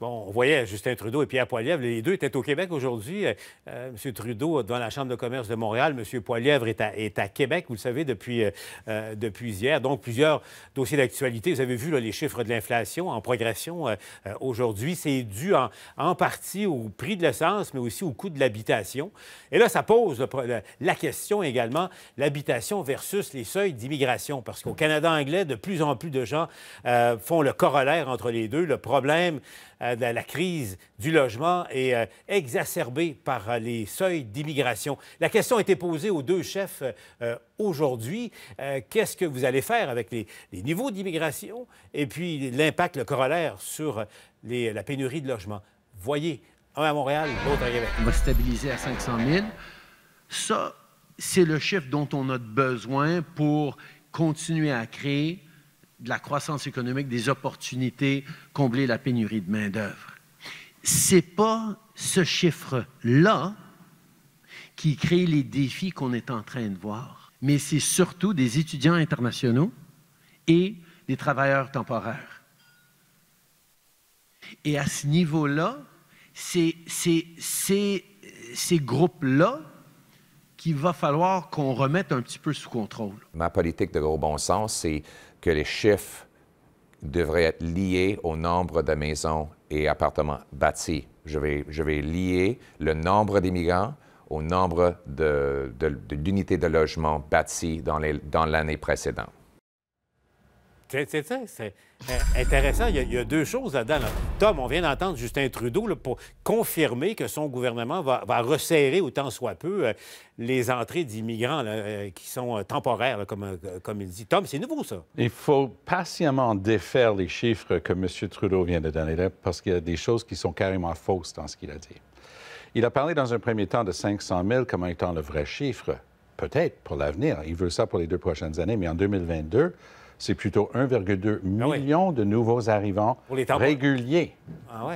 Bon, on voyait Justin Trudeau et Pierre Poilievre. Les deux étaient au Québec aujourd'hui. monsieur euh, M. Trudeau devant la Chambre de commerce de Montréal. M. Poilievre est à, Québec, vous le savez, depuis, euh, euh, depuis hier. Donc, plusieurs dossiers d'actualité. Vous avez vu les chiffres de l'inflation en progression aujourd'hui. C'est dû en, partie au prix de l'essence, mais aussi au coût de l'habitation. Et là, ça pose la question également, l'habitation versus les seuils d'immigration. Parce qu'au Canada anglais, de plus en plus de gens font le corollaire entre les deux. Le problème euh, la crise du logement est euh, exacerbée par euh, les seuils d'immigration. La question a été posée aux deux chefs aujourd'hui. Qu'est-ce que vous allez faire avec les, niveaux d'immigration et puis l'impact, le corollaire sur la pénurie de logements? Voyez, un à Montréal, l'autre à Québec. On va stabiliser à 500 000. Ça, c'est le chiffre dont on a besoin pour continuer à créer de la croissance économique, des opportunités, combler la pénurie de main-d'œuvre. Ce n'est pas ce chiffre-là qui crée les défis qu'on est en train de voir, mais c'est surtout des étudiants internationaux et des travailleurs temporaires. Et à ce niveau-là, c'est ces groupes-là qu'il va falloir qu'on remette un petit peu sous contrôle. Ma politique de gros bon sens, c'est que les chiffres devraient être liés au nombre de maisons et appartements bâtis. Je vais, je vais lier le nombre d'immigrants au nombre d'unités de, logement bâties dans l'année précédente. C'est euh, intéressant. Il y, a, deux choses là-dedans. Tom, on vient d'entendre Justin Trudeau pour confirmer que son gouvernement va, resserrer autant soit peu euh, les entrées d'immigrants euh, qui sont temporaires, comme, comme il dit. Tom, c'est nouveau, ça. Il faut patiemment défaire les chiffres que M. Trudeau vient de donner là, parce qu'il y a des choses qui sont carrément fausses dans ce qu'il a dit. Il a parlé dans un premier temps de 500 000 comme étant le vrai chiffre. Peut-être pour l'avenir. Il veut ça pour les deux prochaines années, mais en 2022, c'est plutôt 1,2 ah million de nouveaux arrivants réguliers. Ah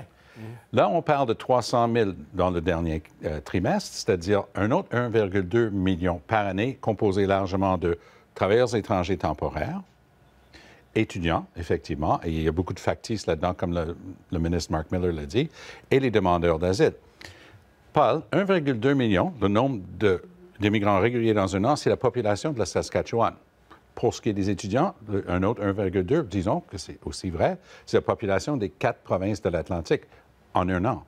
Là, on parle de 300 000 dans le dernier euh, trimestre, c'est-à-dire un autre 1,2 million par année, composé largement de travailleurs étrangers temporaires, étudiants, effectivement, et il y a beaucoup de factices là-dedans, comme le, ministre Mark Miller l'a dit, et les demandeurs d'asile. Paul, 1,2 million, le nombre d'immigrants réguliers dans un an, c'est la population de la Saskatchewan pour ce qui est des étudiants, un autre 1,2, disons que c'est aussi vrai, c'est la population des quatre provinces de l'Atlantique en un an.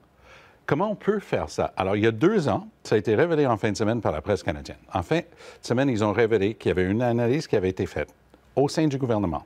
Comment on peut faire ça? Alors, il y a deux ans, ça a été révélé en fin de semaine par la presse canadienne. En fin de semaine, ils ont révélé qu'il y avait une analyse qui avait été faite au sein du gouvernement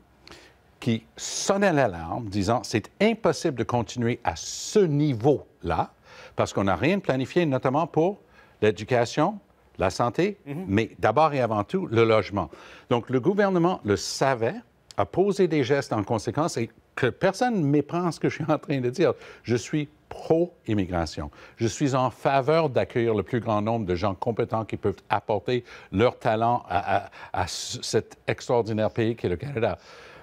qui sonnait l'alarme, disant c'est impossible de continuer à ce niveau-là parce qu'on n'a rien planifié, notamment pour l'éducation, la santé, mhm. mais d'abord et avant tout, le logement. Donc, le gouvernement le savait, a posé des gestes en conséquence et que personne ne méprend ce que je suis en train de dire. Je suis pro-immigration. Je suis en faveur d'accueillir le plus grand nombre de gens compétents qui peuvent apporter leur talent à, cet extraordinaire pays qui est le Canada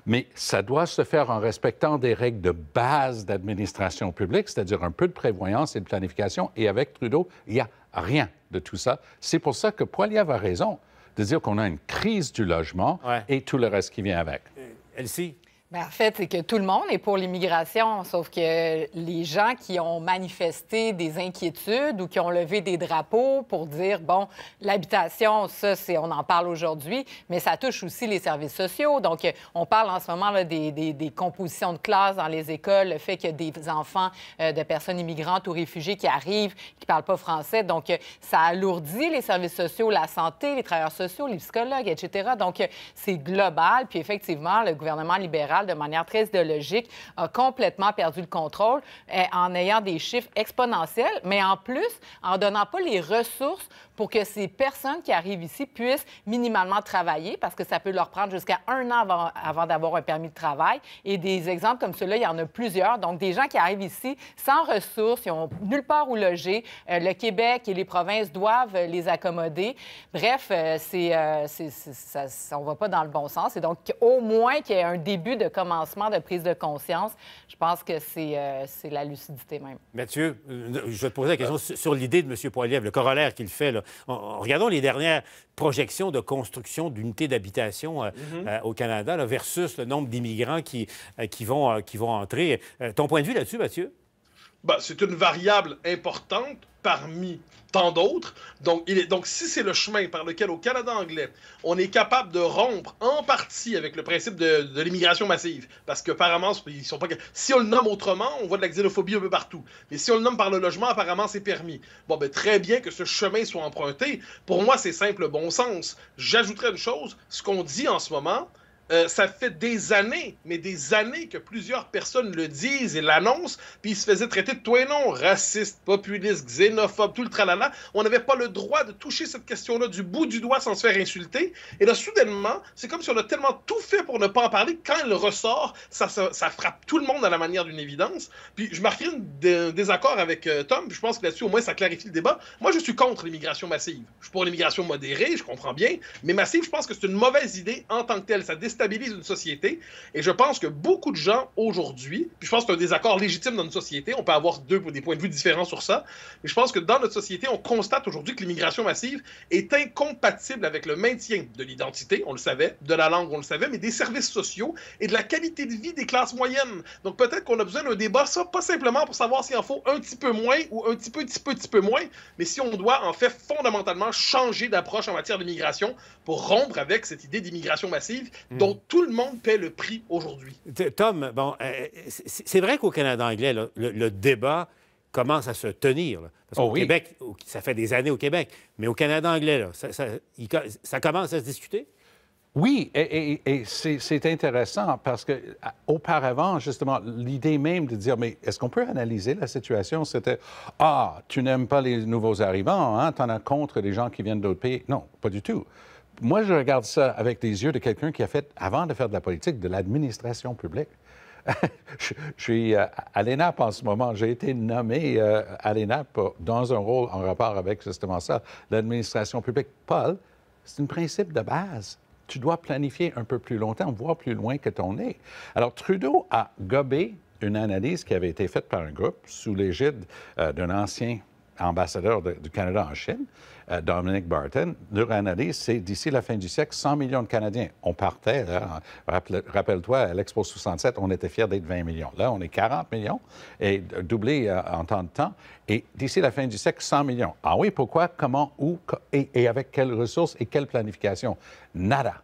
mais ça doit se faire en respectant des règles de base d'administration publique, c'est-à-dire un peu de prévoyance et de planification. Et avec Trudeau, il y a rien de tout ça. C'est pour ça que Poiliev a raison de dire qu'on a une crise du logement et tout le reste qui vient avec. Euh, Elsie? Ben, en fait, c'est que tout le monde est pour l'immigration, sauf que les gens qui ont manifesté des inquiétudes ou qui ont levé des drapeaux pour dire, bon, l'habitation, ça, c'est, on en parle aujourd'hui, mais ça touche aussi les services sociaux. Donc, on parle en ce moment là, des, compositions de classe dans les écoles, le fait qu'il y a des enfants euh, de personnes immigrantes ou réfugiées qui arrivent, qui ne parlent pas français. Donc, ça alourdit les services sociaux, la santé, les travailleurs sociaux, les psychologues, etc. Donc, c'est global. Puis, effectivement, le gouvernement libéral de manière très idéologique, a complètement perdu le contrôle eh, en ayant des chiffres exponentiels, mais en plus, en donnant pas les ressources pour que ces personnes qui arrivent ici puissent minimalement travailler, parce que ça peut leur prendre jusqu'à un an avant, d'avoir un permis de travail. Et des exemples comme ceux-là, il y en a plusieurs. Donc, des gens qui arrivent ici sans ressources, ils n'ont nulle part où loger. Euh, le Québec et les provinces doivent les accommoder. Bref, euh, c'est, euh, on ne va pas dans le bon sens. Et donc, au moins qu'il y ait un début de commencement de prise de conscience, je pense que euh, c'est la lucidité même. Mathieu, je vais te poser la question sur l'idée de M. Poiliev, le corollaire qu'il fait. Là. regardons les dernières projections de construction d'unités d'habitation euh, mm-hmm. euh, au Canada versus le nombre d'immigrants qui, qui, vont, qui vont entrer. ton point de vue là-dessus, Mathieu? Bah, c'est une variable importante parmi tant d'autres. Donc, donc si c'est le chemin par lequel au Canada anglais, on est capable de rompre en partie avec le principe de, l'immigration massive, parce que apparemment, ils sont pas... Si on le nomme autrement, on voit de la xénophobie un peu partout. Mais si on le nomme par le logement, apparemment, c'est permis. Bon, ben, très bien que ce chemin soit emprunté. Pour moi, c'est simple bon sens. J'ajouterais une chose, ce qu'on dit en ce moment, euh, ça fait des années, mais des années que plusieurs personnes le disent et l'annoncent, puis ils se faisaient traiter de toi et non, raciste, populiste, xénophobe, tout le tralala. On n'avait pas le droit de toucher cette question-là du bout du doigt sans se faire insulter. Et là, soudainement, c'est comme si on a tellement tout fait pour ne pas en parler, quand elle ressort, ça, ça, frappe tout le monde à la manière d'une évidence. Puis je marquerai un désaccord avec euh, Tom, puis je pense que là-dessus, au moins, ça clarifie le débat. Moi, je suis contre l'immigration massive. Je suis pour l'immigration modérée, je comprends bien, mais massive, je pense que c'est une mauvaise idée en tant que telle. Ça une société. Et je pense que beaucoup de gens aujourd'hui, puis je pense que c'est un désaccord légitime dans une société, on peut avoir deux des points de vue différents sur ça, mais je pense que dans notre société, on constate aujourd'hui que l'immigration massive est incompatible avec le maintien de l'identité, on le savait, de la langue, on le savait, mais des services sociaux et de la qualité de vie des classes moyennes. Donc peut-être qu'on a besoin d'un débat, ça, pas simplement pour savoir s'il en faut un petit peu moins ou un petit peu, petit peu, petit peu moins, mais si on doit en fait fondamentalement changer d'approche en matière d'immigration pour rompre avec cette idée d'immigration massive dont tout le monde paie le prix aujourd'hui. Tom, bon, euh, c'est vrai qu'au Canada anglais, le, débat commence à se tenir. Parce oh qu'au au Québec, ça fait des années au Québec, mais au Canada anglais, ça, commence à se discuter? Oui, et, c'est intéressant parce que auparavant, justement, l'idée même de dire, mais est-ce qu'on peut analyser la situation, c'était, ah, tu n'aimes pas les nouveaux arrivants, hein, tu en as contre les gens qui viennent d'autres pays. Non, pas du tout moi, je regarde ça avec les yeux de quelqu'un qui a fait, avant de faire de la politique, de l'administration publique. je, suis euh, à l'ENAP en ce moment. J'ai été nommé euh, à l'ENAP dans un rôle en rapport avec justement ça, l'administration publique. Paul, c'est un principe de base. Tu dois planifier un peu plus longtemps, voir plus loin que ton nez. Alors, Trudeau a gobé une analyse qui avait été faite par un groupe sous l'égide euh, d'un ancien ambassadeur du Canada en Chine, euh, Dominic Barton, leur analyse, c'est d'ici la fin du siècle, 100 millions de Canadiens. On partait, rappelle-toi, à l'Expo 67, on était fiers d'être 20 millions. Là, on est 40 millions et doublé euh, en temps de temps. Et d'ici la fin du siècle, 100 millions. Ah oui, pourquoi, comment, où et, avec quelles ressources et quelle planification? Nada.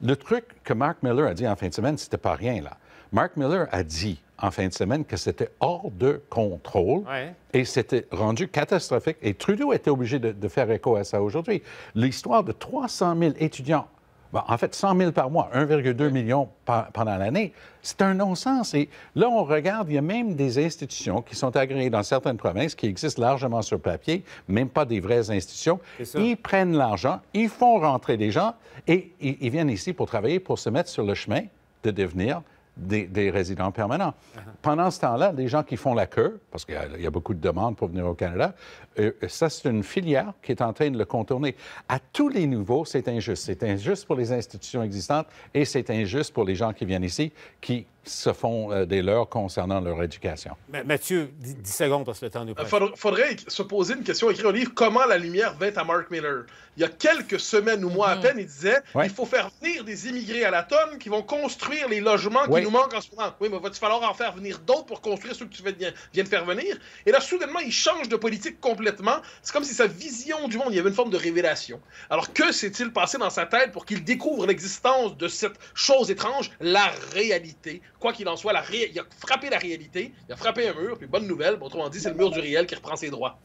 Le truc que Mark Miller a dit en fin de semaine, c'était pas rien, là. Mark Miller a dit en fin de semaine que c'était hors de contrôle et c'était rendu catastrophique. Et Trudeau était obligé de, faire écho à ça aujourd'hui. L'histoire de 300 000 étudiants, ben, en fait 100 000 par mois, 1,2 million pendant l'année, c'est un non-sens. Et là, on regarde, il y a même des institutions qui sont agréées dans certaines provinces, qui existent largement sur papier, même pas des vraies institutions. Ils prennent l'argent, ils font rentrer des gens et ils viennent ici pour travailler, pour se mettre sur le chemin de devenir des, résidents permanents. Pendant ce temps-là, des gens qui font la queue, parce qu'il y, a beaucoup de demandes pour venir au Canada, euh, ça, c'est une filière qui est en train de le contourner. À tous les nouveaux, c'est injuste. C'est injuste pour les institutions existantes et c'est injuste pour les gens qui viennent ici, qui se font euh, des leurs concernant leur éducation. Mathieu, 10 secondes parce que le temps nous euh, prend. Il faudrait, se poser une question, écrire un livre Comment la lumière vint à Mark Miller. Il y a quelques semaines ou mois à mm. peine, il disait Il faut faire venir des immigrés à la tonne qui vont construire les logements qui nous manquent en ce moment. Oui, mais va-t-il falloir en faire venir d'autres pour construire ceux que tu viens, viens de faire venir Et là, soudainement, il change de politique complètement. C'est comme si sa vision du monde, il y avait une forme de révélation. Alors que s'est-il passé dans sa tête pour qu'il découvre l'existence de cette chose étrange, la réalité quoi qu'il en soit, il a frappé la réalité, il a frappé un mur, puis bonne nouvelle, autrement dit, c'est le mur du réel qui reprend ses droits.